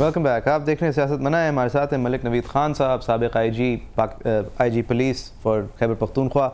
welcome back आप देख रहे हैं सियासत मना है हमारे साथ हैं मलिक नवीद खान साहब सबक I G Pak I G police for Khyber Pakhtunkhwa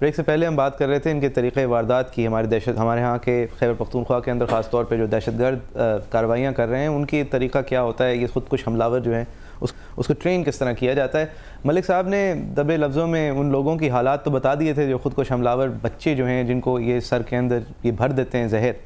break से पहले हम बात कर रहे थे इनके तरीक़े वारदात की हमारे दहशत हमारे यहाँ के खैबर पख्तूनख्वा के अंदर ख़ास तौर पर जो दहशत गर्द कार्रवाइयाँ कर रहे हैं उनकी तरीका क्या होता है ये खुद कुछ हमलावर जो हैं उस उसको ट्रेन किस तरह किया जाता है मलिक साहब ने दबे लफ्ज़ों में उन लोगों की हालात तो बता दिए थे जो खुद कुछ हमलावर बच्चे जो हैं जिनको ये सर के अंदर ये भर देते हैं जहर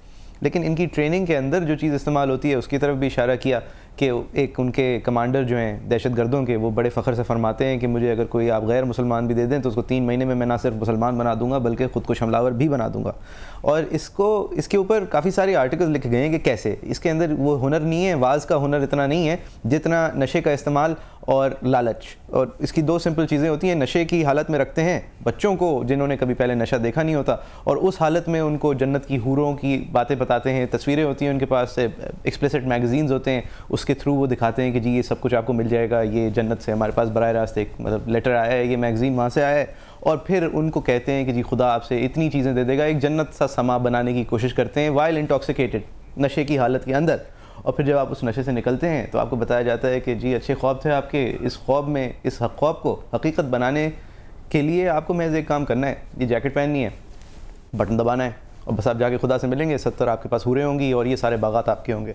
लेकिन इनकी ट्रेनिंग के अंदर जो चीज़ इस्तेमाल होती है उसकी तरफ भी इशारा किया कि एक उनके कमांडर जो हैं दहशत गर्दों के वो बड़े फ़ख्र से फरमाते हैं कि मुझे अगर कोई आप गैर मुसलमान भी दे दें तो उसको तीन महीने में मैं ना सिर्फ मुसलमान बना दूंगा बल्कि ख़ुद को शमलावर भी बना दूंगा और इसको इसके ऊपर काफ़ी सारे आर्टिकल लिखे गए हैं कि कैसे इसके अंदर वो हुनर नहीं है वाज का हुनर इतना नहीं है जितना नशे का इस्तेमाल और लालच और इसकी दो सिंपल चीज़ें होती हैं नशे की हालत में रखते हैं बच्चों को जिन्होंने कभी पहले नशा देखा नहीं होता और उस हालत में उनको जन्नत की हूरों की बातें बताते हैं तस्वीरें होती हैं उनके पास एक्सप्लिसिट मैगजीन्स होते हैं उसके थ्रू वो दिखाते हैं कि जी ये सब कुछ आपको मिल जाएगा ये जन्नत से हमारे पास बर रास्त एक मतलब लेटर आया है ये मैगज़ीन वहाँ से आया है और फिर उनको कहते हैं कि जी खुदा आपसे इतनी चीज़ें दे देगा एक जन्नत सा समा बनाने की कोशिश करते हैं वाइल इंटॉक्सिकेटेड नशे की हालत के अंदर और फिर जब आप उस नशे से निकलते हैं तो आपको बताया जाता है कि जी अच्छे ख्वाब थे आपके इस ख्वाब में इस ख्वाब को हकीकत बनाने के लिए आपको महज एक काम करना है ये जैकेट पहननी है बटन दबाना है और बस आप जाके खुदा से मिलेंगे सत्तर आपके पास हुए होंगी और ये सारे बागात आपके होंगे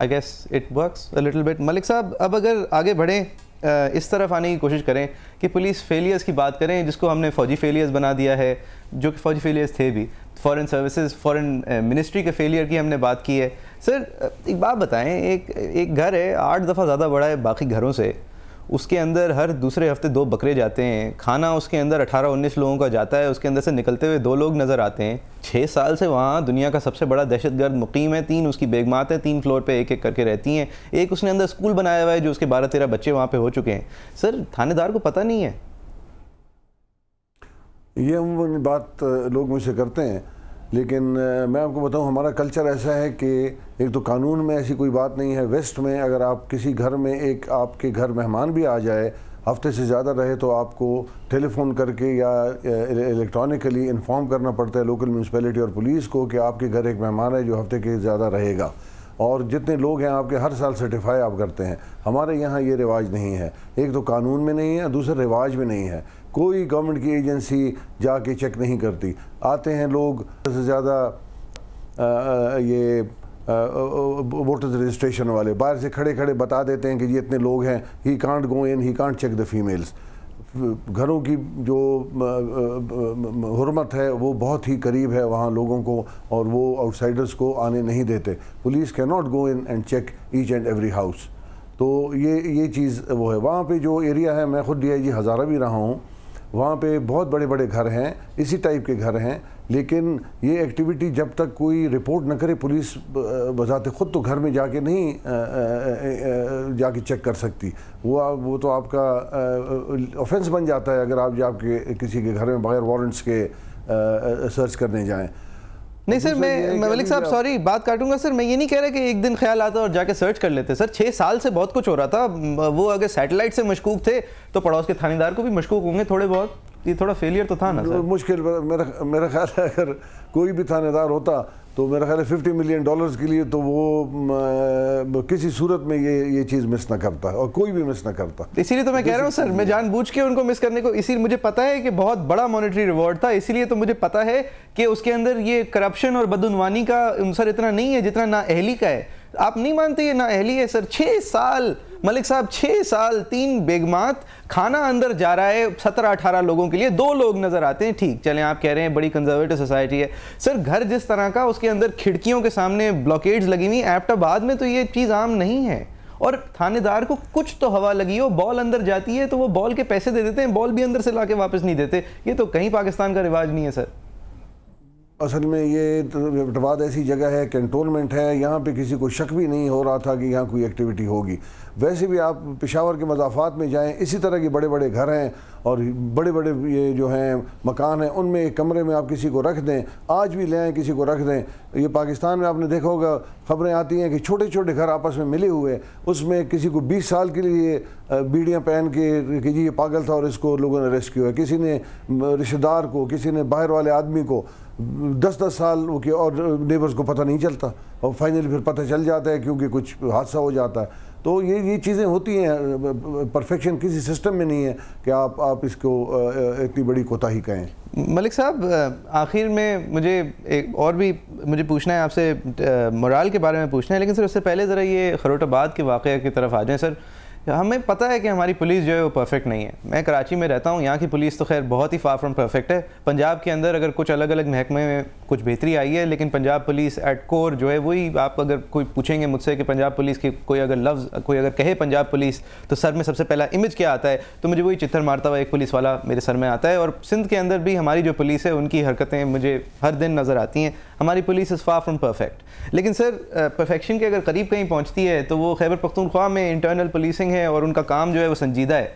I guess it works little bit Malik साहब अब अगर आगे बढ़ें इस तरफ आने की कोशिश करें कि पुलिस फेलियर्स की बात करें जिसको हमने फ़ौजी फेलियर्स बना दिया है जो कि फ़ौजी फेलियर्स थे भी फॉरेन सर्विसेज फॉरेन मिनिस्ट्री के फेलियर की हमने बात की है सर एक बात बताएं एक एक घर है आठ दफ़ा ज़्यादा बड़ा है बाकी घरों से उसके अंदर हर दूसरे हफ्ते दो बकरे जाते हैं खाना उसके अंदर 18-19 लोगों का जाता है उसके अंदर से निकलते हुए दो लोग नज़र आते हैं छः साल से वहाँ दुनिया का सबसे बड़ा दहशत गर्द मुकीम है तीन उसकी बेगमात है तीन फ्लोर पे एक एक करके रहती हैं एक उसने अंदर स्कूल बनाया हुआ है जो उसके बारह तेरह बच्चे वहाँ पर हो चुके हैं सर थानेदार को पता नहीं है ये बात लोग मुझसे करते हैं लेकिन मैं आपको बताऊं हमारा कल्चर ऐसा है कि एक तो कानून में ऐसी कोई बात नहीं है वेस्ट में अगर आप किसी घर में एक आपके घर मेहमान भी आ जाए हफ्ते से ज़्यादा रहे तो आपको टेलीफोन करके या इलेक्ट्रॉनिकली इन्फॉर्म करना पड़ता है लोकल म्यूनसिपैलिटी और पुलिस को कि आपके घर एक मेहमान है जो हफ्ते के ज़्यादा रहेगा और जितने लोग हैं आपके हर साल सर्टिफाई आप करते हैं हमारे यहाँ ये रिवाज नहीं है एक तो कानून में नहीं है दूसरा रिवाज में नहीं है कोई गवर्नमेंट की एजेंसी जाके चेक नहीं करती आते हैं लोग सबसे ज़्यादा ये वोटर्स रजिस्ट्रेशन वाले बाहर से खड़े खड़े बता देते हैं कि ये इतने लोग हैं he can't go in he can't check the females घरों की जो हरमत है वो बहुत ही करीब है वहाँ लोगों को और वो आउटसाइडर्स को आने नहीं देते police can not go in and check each and every house तो ये ये चीज़ वो है वहाँ पे जो एरिया है मैं खुद डी आई जी हज़ारा भी रहा हूँ वहाँ पे बहुत बड़े बड़े घर हैं इसी टाइप के घर हैं लेकिन ये एक्टिविटी जब तक कोई रिपोर्ट न करे पुलिस बजाते ख़ुद तो घर में जाके नहीं जाके चेक कर सकती वो आप वो तो आपका ऑफेंस बन जाता है अगर आप जाके किसी के घर में बगैर वारंट्स के सर्च करने जाएं नहीं सर मैं मलिक साहब सॉरी बात काटूंगा सर मैं ये नहीं कह रहा कि एक दिन ख्याल आता और जाके सर्च कर लेते सर छः साल से बहुत कुछ हो रहा था वो अगर सैटेलाइट से मशकूक थे तो पड़ोस के थानेदार को भी मशकूक होंगे थोड़े बहुत ये थोड़ा फेलियर तो था ना सर मुश्किल मेरा मेरा ख्याल है अगर कोई भी थानेदार होता तो मेरा ख्याल है फिफ्टी मिलियन डॉलर्स के लिए तो वो किसी सूरत में ये ये चीज़ मिस ना करता और कोई भी मिस ना करता इसीलिए तो मैं कह रहा हूँ सर मैं जानबूझ के उनको मिस करने को इसी मुझे पता है कि बहुत बड़ा मॉनिटरी रिवॉर्ड था इसीलिए तो मुझे पता है कि उसके अंदर ये करप्शन और बदनवानी का सर इतना नहीं है जितना ना अहली का है आप नहीं मानते ये अहली है सर छः साल मलिक साहब छः साल तीन बेगमात खाना अंदर जा रहा है सत्रह अठारह लोगों के लिए दो लोग नज़र आते हैं ठीक चलें आप कह रहे हैं बड़ी कंजर्वेटिव सोसाइटी है सर घर जिस तरह का उसके अंदर खिड़कियों के सामने ब्लॉकेट्स लगी हुई एप्टाबाद में तो ये चीज़ आम नहीं है और थानेदार को कुछ तो हवा लगी हो बॉल अंदर जाती है तो वो बॉल के पैसे दे देते हैं बॉल भी अंदर से ला वापस नहीं देते ये तो कहीं पाकिस्तान का रिवाज नहीं है सर असल में ये तो इटवाद ऐसी जगह है कैंटोनमेंट है यहाँ पे किसी को शक भी नहीं हो रहा था कि यहाँ कोई एक्टिविटी होगी वैसे भी आप पिशावर के मजाफात में जाएं इसी तरह के बड़े बड़े घर हैं और बड़े बड़े ये जो हैं मकान हैं उनमें एक कमरे में आप किसी को रख दें आज भी ले आए किसी को रख दें ये पाकिस्तान में आपने देखा होगा खबरें आती हैं कि छोटे छोटे घर आपस में मिले हुए उसमें किसी को बीस साल के लिए बीड़ियाँ पहन के कि जी ये पागल था और इसको लोगों ने रेस्क्यू किया किसी ने रिश्तेदार को किसी ने बाहर वाले आदमी को दस दस साल वो किया और नेबर्स को पता नहीं चलता और फाइनली फिर पता चल जाता है क्योंकि कुछ हादसा हो जाता है तो ये ये चीज़ें होती हैं परफेक्शन किसी सिस्टम में नहीं है कि आप आप इसको इतनी बड़ी कोताही कहें मलिक साहब आखिर में मुझे एक और भी मुझे पूछना है आपसे मोराल के बारे में पूछना है लेकिन सर उससे पहले ज़रा ये खरोटाबाद के वाक़े की तरफ आ जाएँ सर हमें पता है कि हमारी पुलिस जो है वो परफेक्ट नहीं है मैं कराची में रहता हूँ यहाँ की पुलिस तो खैर बहुत ही फार फ्रॉम परफेक्ट है पंजाब के अंदर अगर कुछ अलग अलग महकमे में कुछ बेहतरी आई है लेकिन पंजाब पुलिस एट कोर जो है वही आप अगर कोई पूछेंगे मुझसे कि पंजाब पुलिस की कोई अगर लफ्ज़ कोई अगर कहे पंजाब पुलिस तो सर में सबसे पहला इमेज क्या आता है तो मुझे वही चित्र मारता हुआ एक पुलिस वाला मेरे सर में आता है और सिंध के अंदर भी हमारी जो पुलिस है उनकी हरकतें मुझे हर दिन नज़र आती हैं हमारी police is far from perfect लेकिन सर परफेक्शन के अगर करीब कहीं पहुँचती है तो वो खैबर पख्तूनख्वा में इंटरनल पुलिसिंग है और उनका काम जो है वो संजीदा है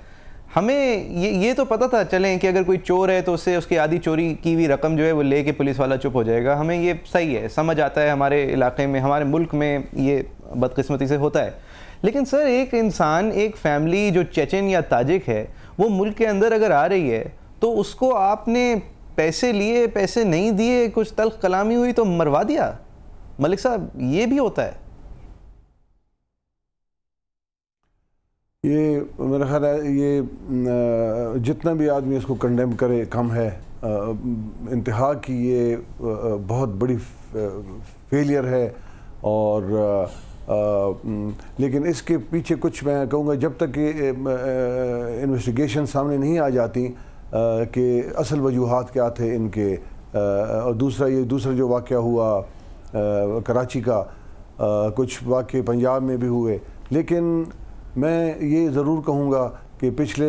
हमें ये ये तो पता था चलें कि अगर कोई चोर है तो उससे उसकी आधी चोरी की हुई रकम जो है वो लेके पुलिस वाला चुप हो जाएगा हमें ये सही है समझ आता है हमारे इलाके में हमारे मुल्क में ये बदकिस्मती से होता है लेकिन सर एक इंसान एक फैमिली जो चेचन या ताजिक है वो मुल्क के अंदर अगर आ रही है तो उसको आपने पैसे लिए पैसे नहीं दिए कुछ तलख कलामी हुई तो मरवा दिया मलिक साहब ये भी होता है ये मेरा ख्याल है ये जितना भी आदमी इसको कंडेम करे कम है इंतहा की ये बहुत बड़ी फेलियर है और लेकिन इसके पीछे कुछ मैं कहूँगा जब तक ये इन्वेस्टिगेशन सामने नहीं आ जाती कि असल वजूहत क्या थे इनके और दूसरा ये दूसरा जो वाक़ हुआ कराची का कुछ वाक़ पंजाब में भी हुए लेकिन मैं ये ज़रूर कहूँगा कि पिछले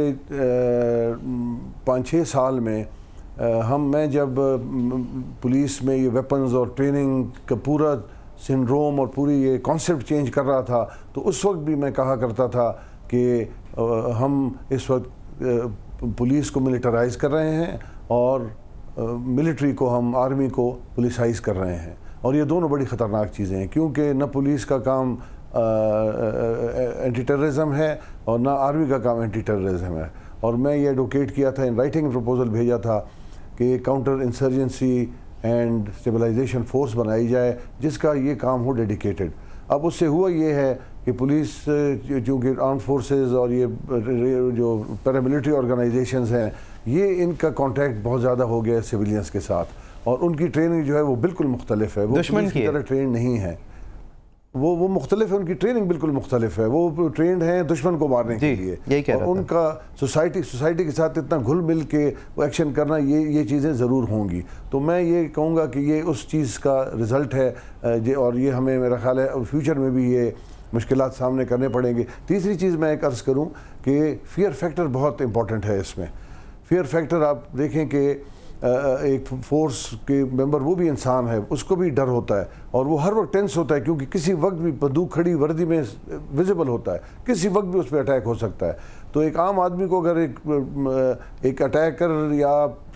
पाँच छः साल में हम मैं जब पुलिस में ये वेपन्स और ट्रेनिंग का पूरा सिंड्रोम और पूरी ये कॉन्सेप्ट चेंज कर रहा था तो उस वक्त भी मैं कहा करता था कि हम इस वक्त पुलिस को मिलिटराइज कर रहे हैं और मिलिट्री को हम आर्मी को पुलिसाइज कर रहे हैं और ये दोनों बड़ी ख़तरनाक चीज़ें हैं क्योंकि न पुलिस का काम एंटी टेररिज्म है और ना आर्मी का काम एंटी टेररिज्म है और मैं ये एडवोकेट किया था इन राइटिंग प्रपोजल भेजा था कि counter insurgency and stabilisation force बनाई जाए जिसका ये काम हो डेडिकेटेड अब उससे हुआ ये है कि पुलिस चूँकि आर्म फोर्सेस और ये जो पैरामिलिट्री ऑर्गेनाइजेशंस हैं ये इनका कांटेक्ट बहुत ज़्यादा हो गया है सिविलियंस के साथ और उनकी ट्रेनिंग जो है वो बिल्कुल मुख्तलिफ है वो दुश्मन की तरह ट्रेन नहीं है वो वो मुख्तलिफ है उनकी ट्रेनिंग बिल्कुल मुख्तलिफ है वो ट्रेंड हैं दुश्मन को मारने के लिए यही कह और उनका सोसाइटी सोसाइटी के साथ इतना घुल मिल के वो एक्शन करना ये ये चीज़ें ज़रूर होंगी तो मैं ये कहूँगा कि ये उस चीज़ का रिज़ल्ट है जे और ये हमें मेरा ख्याल है फ्यूचर में भी ये मुश्किल सामने करने पड़ेंगे तीसरी चीज़ मैं एक अर्ज़ करूँ कि फ़ियर फैक्टर बहुत इंपॉर्टेंट है इसमें फ़ियर फैक्टर आप देखें कि एक फोर्स के मेंबर वो भी इंसान है उसको भी डर होता है और वो हर वक्त टेंस होता है क्योंकि किसी वक्त भी बंदूक खड़ी वर्दी में विजिबल होता है किसी वक्त भी उस पर अटैक हो सकता है तो एक आम आदमी को अगर एक एक अटैकर या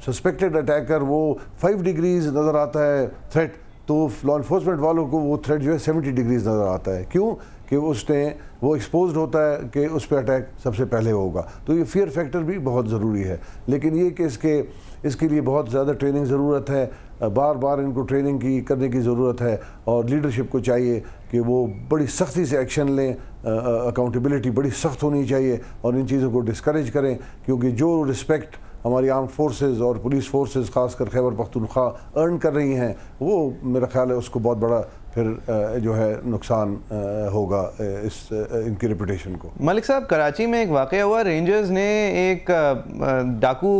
सस्पेक्टेड अटैकर वो फाइव डिग्रीज नज़र आता है थ्रेट तो लॉ इन्फोर्समेंट वालों को वो थ्रेट जो है सेवेंटी डिग्रीज नज़र आता है क्यों कि उसने वो एक्सपोज होता है कि उस पर अटैक सबसे पहले होगा तो ये फियर फैक्टर भी बहुत ज़रूरी है लेकिन ये कि इसके इसके लिए बहुत ज़्यादा ट्रेनिंग ज़रूरत है बार बार इनको ट्रेनिंग की करने की ज़रूरत है और लीडरशिप को चाहिए कि वो बड़ी सख्ती से एक्शन लें अकाउंटेबिलिटी बड़ी सख्त होनी चाहिए और इन चीज़ों को डिस्करेज करें क्योंकि जो रिस्पेक्ट हमारी आर्म फोर्सेस और पुलिस फोर्सेस खासकर खैबर पख्तनख्वा अर्न कर रही हैं वो मेरा ख्याल है उसको बहुत बड़ा फिर जो है नुकसान होगा इस इनकी रिपोटेशन को मलिक साहब कराची में एक वाक़ हुआ रेंजर्स ने एक डाकू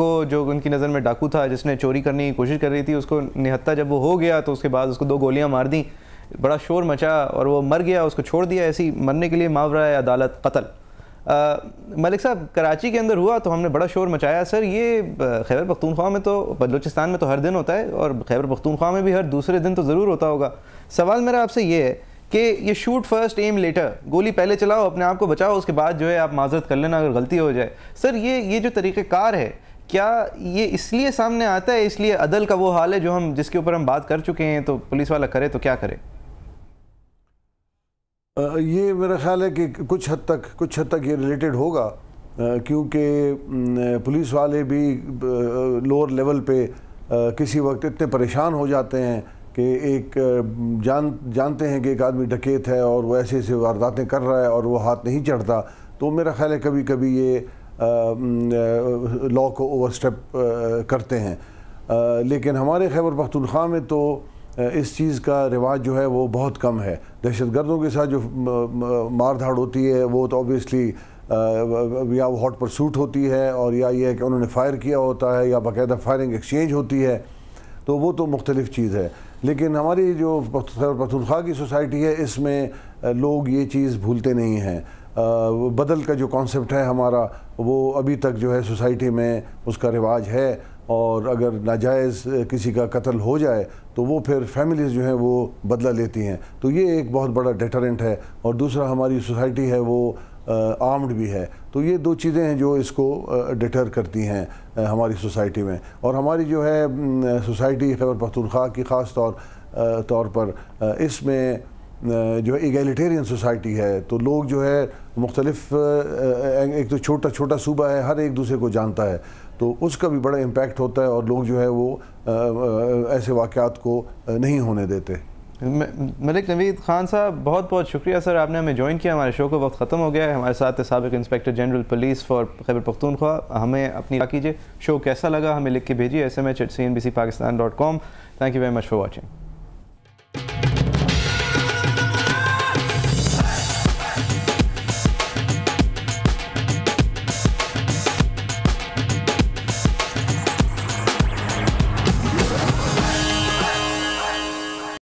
को जो उनकी नज़र में डाकू था जिसने चोरी करने की कोशिश कर रही थी उसको निहत्ता जब वो हो गया तो उसके बाद उसको दो गोलियां मार दी बड़ा शोर मचा और वो मर गया उसको छोड़ दिया ऐसी मरने के लिए मावरा अदालत कतल मलिक साहब कराची के अंदर हुआ तो हमने बड़ा शोर मचाया सर ये खैबर पख्तूनख्वा में तो बलोचिस्तान में तो हर दिन होता है और खैबर पख्तूनख्वा में भी हर दूसरे दिन तो ज़रूर होता होगा सवाल मेरा आपसे ये है कि ये शूट फर्स्ट एम लेटर गोली पहले चलाओ अपने आप को बचाओ उसके बाद जो है आप माजरत कर लेना अगर गलती हो जाए सर ये ये जो तरीक़ार है क्या ये इसलिए सामने आता है इसलिए अदल का वो हाल है जो हम जिसके ऊपर हम बात कर चुके हैं तो पुलिस वाला करे तो क्या करे ये मेरा ख्याल है कि कुछ हद तक कुछ हद तक ये रिलेटेड होगा क्योंकि पुलिस वाले भी लोअर लेवल पे किसी वक्त इतने परेशान हो जाते हैं कि एक जान जानते हैं कि एक आदमी डकेत है और वो ऐसे ऐसे वारदातें कर रहा है और वो हाथ नहीं चढ़ता तो मेरा ख्याल है कभी कभी ये लॉ को ओवरस्टेप करते हैं लेकिन हमारे खैबर पख्तनख्वा में तो इस चीज़ का रिवाज जो है वो बहुत कम है दहशत गर्दों के साथ जो मार धाड़ होती है वो तो ऑब्वियसली या वो हॉट पर सूट होती है और या ये है कि उन्होंने फायर किया होता है या बाकायदा फायरिंग एक्सचेंज होती है तो वो तो मुख्तलिफ चीज़ है लेकिन हमारी जो पथुलखा की सोसाइटी है इसमें लोग ये चीज़ भूलते नहीं हैं बदल का जो कॉन्सेप्ट है हमारा वो अभी तक जो है सोसाइटी में उसका रिवाज है और अगर नाजायज़ किसी का कत्ल हो जाए तो वो फिर फैमिलीज़ जो हैं वो बदला लेती हैं तो ये एक बहुत बड़ा डिटरेंट है और दूसरा हमारी सोसाइटी है वो आर्म्ड भी है तो ये दो चीज़ें हैं जो इसको डिटर करती हैं हमारी सोसाइटी में और हमारी जो है सोसाइटी खैबर पख्तूनख्वा की ख़ास तौर तौर पर इसमें जो इगेलीटेरियन सोसाइटी है तो लोग जो है मुख्तलफ एक तो छोटा छोटा सूबा है हर एक दूसरे को जानता है तो उसका भी बड़ा इम्पेक्ट होता है और लोग जो है वो ऐसे वाक़ात को नहीं होने देते मलिक नवीद खान साहब बहुत बहुत शुक्रिया सर आपने हमें ज्वाइन किया हमारे शो का वक्त ख़त्म हो गया है हमारे साथ सबक inspector general police for Khyber Pakhtunkhwa हमें अपनी कीजिए शो कैसा लगा हमें लिख के भेजिए S M H at C N B C Pakistan dot com thank you very much for watching